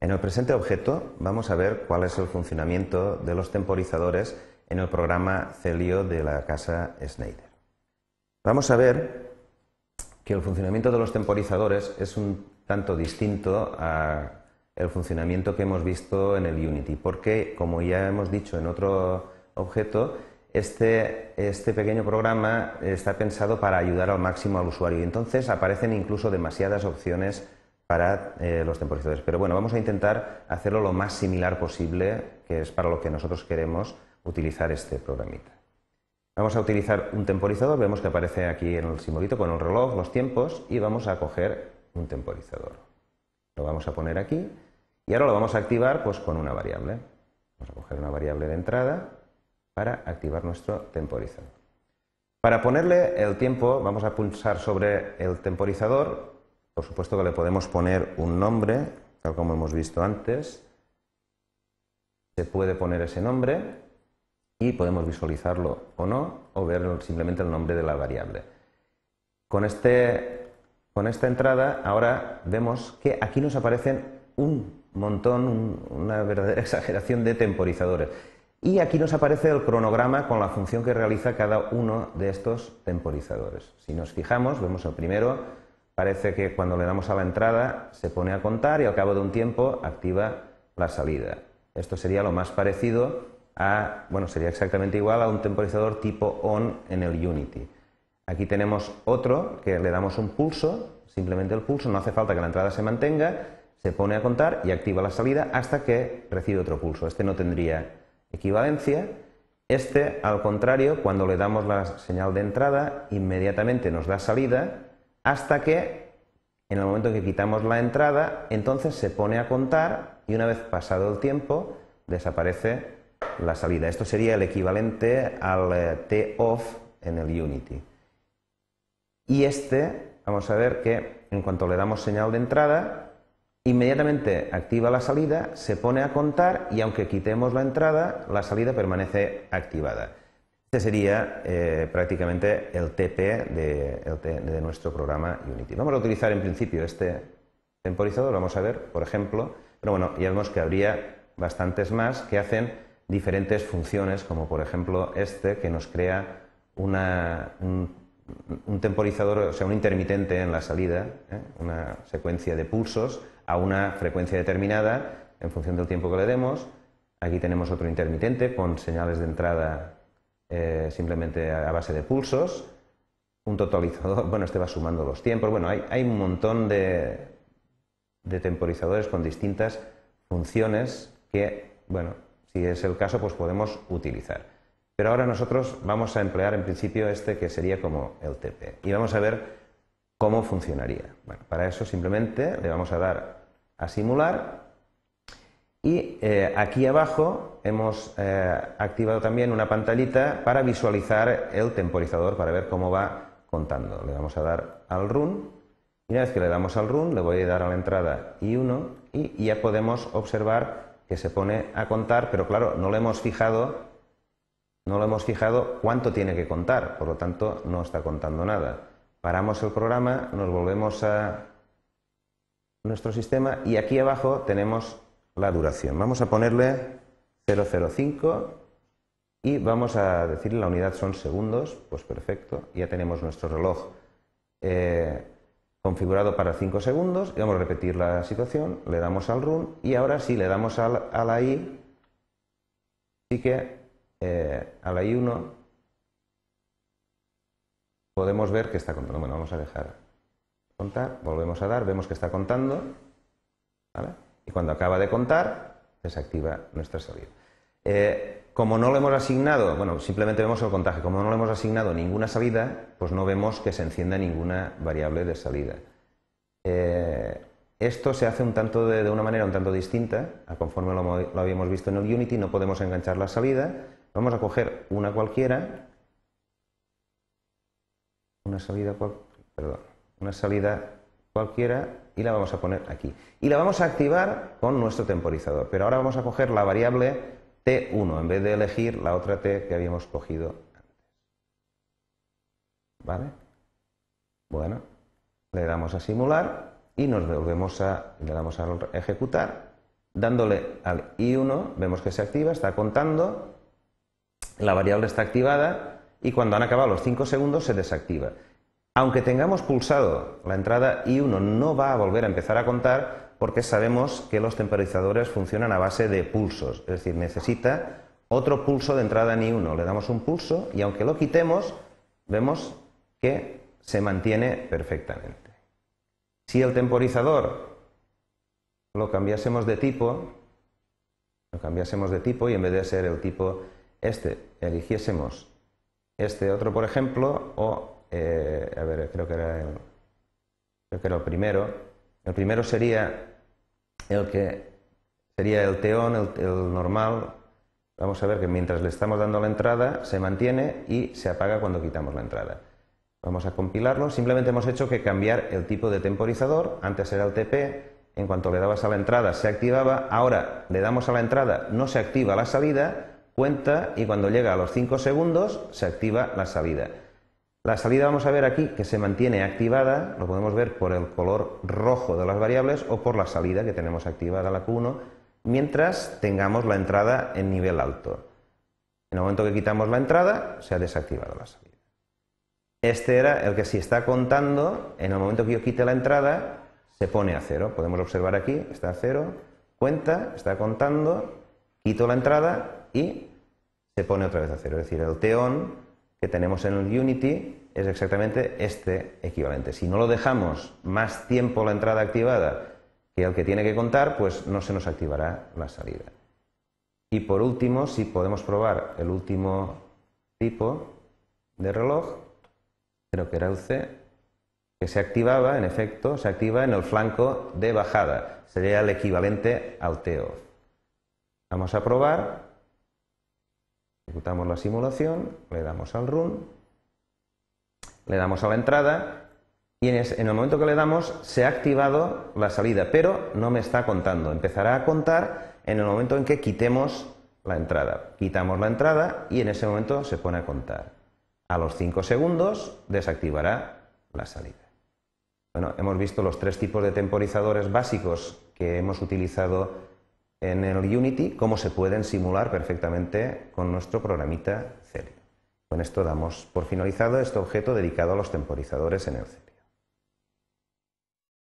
En el presente objeto vamos a ver cuál es el funcionamiento de los temporizadores en el programa Celio de la casa Schneider. Vamos a ver que el funcionamiento de los temporizadores es un tanto distinto al funcionamiento que hemos visto en el Unity, porque como ya hemos dicho en otro objeto, este, este, pequeño programa está pensado para ayudar al máximo al usuario. y Entonces aparecen incluso demasiadas opciones para eh, los temporizadores. Pero bueno, vamos a intentar hacerlo lo más similar posible, que es para lo que nosotros queremos utilizar este programita. Vamos a utilizar un temporizador, vemos que aparece aquí en el simbolito con el reloj, los tiempos, y vamos a coger un temporizador. Lo vamos a poner aquí y ahora lo vamos a activar pues, con una variable. Vamos a coger una variable de entrada para activar nuestro temporizador. Para ponerle el tiempo, vamos a pulsar sobre el temporizador por supuesto que le podemos poner un nombre, tal como hemos visto antes. Se puede poner ese nombre y podemos visualizarlo o no, o ver simplemente el nombre de la variable. Con, este, con esta entrada ahora vemos que aquí nos aparecen un montón, una verdadera exageración de temporizadores. Y aquí nos aparece el cronograma con la función que realiza cada uno de estos temporizadores. Si nos fijamos, vemos el primero, Parece que cuando le damos a la entrada se pone a contar y al cabo de un tiempo activa la salida. Esto sería lo más parecido a, bueno, sería exactamente igual a un temporizador tipo on en el Unity. Aquí tenemos otro que le damos un pulso, simplemente el pulso, no hace falta que la entrada se mantenga, se pone a contar y activa la salida hasta que recibe otro pulso. Este no tendría equivalencia. Este, al contrario, cuando le damos la señal de entrada, inmediatamente nos da salida hasta que en el momento que quitamos la entrada, entonces se pone a contar y una vez pasado el tiempo desaparece la salida. Esto sería el equivalente al eh, T off en el Unity. Y este, vamos a ver que en cuanto le damos señal de entrada, inmediatamente activa la salida, se pone a contar y aunque quitemos la entrada, la salida permanece activada. Este sería eh, prácticamente el TP de, nuestro programa Unity. Vamos a utilizar en principio este temporizador, vamos a ver, por ejemplo, pero bueno, ya vemos que habría bastantes más que hacen diferentes funciones, como por ejemplo este que nos crea un, temporizador, o sea, un intermitente en la salida, ¿eh? una secuencia de pulsos a una frecuencia determinada en función del tiempo que le demos. Aquí tenemos otro intermitente con señales de entrada eh, simplemente a base de pulsos, un totalizador, bueno, este va sumando los tiempos, bueno, hay, un montón de, de temporizadores con distintas funciones que, bueno, si es el caso, pues podemos utilizar. Pero ahora nosotros vamos a emplear en principio este que sería como el TP y vamos a ver cómo funcionaría. Bueno, para eso simplemente le vamos a dar a simular y eh, aquí abajo hemos eh, activado también una pantallita para visualizar el temporizador, para ver cómo va contando. Le vamos a dar al run y una vez que le damos al run le voy a dar a la entrada i 1 y ya podemos observar que se pone a contar, pero claro, no le hemos fijado no lo hemos fijado cuánto tiene que contar, por lo tanto no está contando nada. Paramos el programa, nos volvemos a nuestro sistema y aquí abajo tenemos la duración. Vamos a ponerle 005 y vamos a decirle la unidad son segundos, pues perfecto, ya tenemos nuestro reloj eh, configurado para 5 segundos, vamos a repetir la situación, le damos al run y ahora sí le damos al, a la i, así que eh, a la i1 podemos ver que está contando, bueno, vamos a dejar contar, volvemos a dar, vemos que está contando, y cuando acaba de contar, desactiva nuestra salida. Eh, como no le hemos asignado, bueno, simplemente vemos el contaje, como no le hemos asignado ninguna salida, pues no vemos que se encienda ninguna variable de salida. Eh, esto se hace un tanto de, una manera un tanto distinta, a conforme lo, habíamos visto en el Unity, no podemos enganchar la salida, vamos a coger una cualquiera, una salida, cual, perdón, una salida cualquiera y la vamos a poner aquí. Y la vamos a activar con nuestro temporizador. Pero ahora vamos a coger la variable T1 en vez de elegir la otra T que habíamos cogido antes. ¿Vale? Bueno, le damos a simular y nos volvemos a, le damos a ejecutar. Dándole al I1 vemos que se activa, está contando, la variable está activada y cuando han acabado los 5 segundos se desactiva. Aunque tengamos pulsado la entrada I1 no va a volver a empezar a contar porque sabemos que los temporizadores funcionan a base de pulsos, es decir, necesita otro pulso de entrada en I1. Le damos un pulso y aunque lo quitemos, vemos que se mantiene perfectamente. Si el temporizador lo cambiásemos de tipo, lo cambiásemos de tipo y en vez de ser el tipo este, eligiésemos este otro, por ejemplo, o eh, a ver, creo que era, creo que el primero. El primero sería el que sería el teón, el, normal. Vamos a ver que mientras le estamos dando la entrada se mantiene y se apaga cuando quitamos la entrada. Vamos a compilarlo. Simplemente hemos hecho que cambiar el tipo de temporizador. Antes era el TP, en cuanto le dabas a la entrada se activaba, ahora le damos a la entrada, no se activa la salida, cuenta y cuando llega a los 5 segundos se activa la salida. La salida vamos a ver aquí que se mantiene activada, lo podemos ver por el color rojo de las variables o por la salida que tenemos activada la Q1, mientras tengamos la entrada en nivel alto. En el momento que quitamos la entrada, se ha desactivado la salida. Este era el que si está contando, en el momento que yo quite la entrada, se pone a cero. Podemos observar aquí, está a cero, cuenta, está contando, quito la entrada y se pone otra vez a cero. Es decir, el teón que tenemos en el Unity es exactamente este equivalente. Si no lo dejamos más tiempo la entrada activada que el que tiene que contar, pues no se nos activará la salida. Y por último, si podemos probar el último tipo de reloj, creo que era el C, que se activaba, en efecto, se activa en el flanco de bajada. Sería el equivalente al TO. Vamos a probar Ejecutamos la simulación, le damos al run, le damos a la entrada y en, el momento que le damos se ha activado la salida, pero no me está contando. Empezará a contar en el momento en que quitemos la entrada. Quitamos la entrada y en ese momento se pone a contar. A los 5 segundos desactivará la salida. Bueno, hemos visto los tres tipos de temporizadores básicos que hemos utilizado en el Unity cómo se pueden simular perfectamente con nuestro programita C. Con esto damos por finalizado este objeto dedicado a los temporizadores en el C.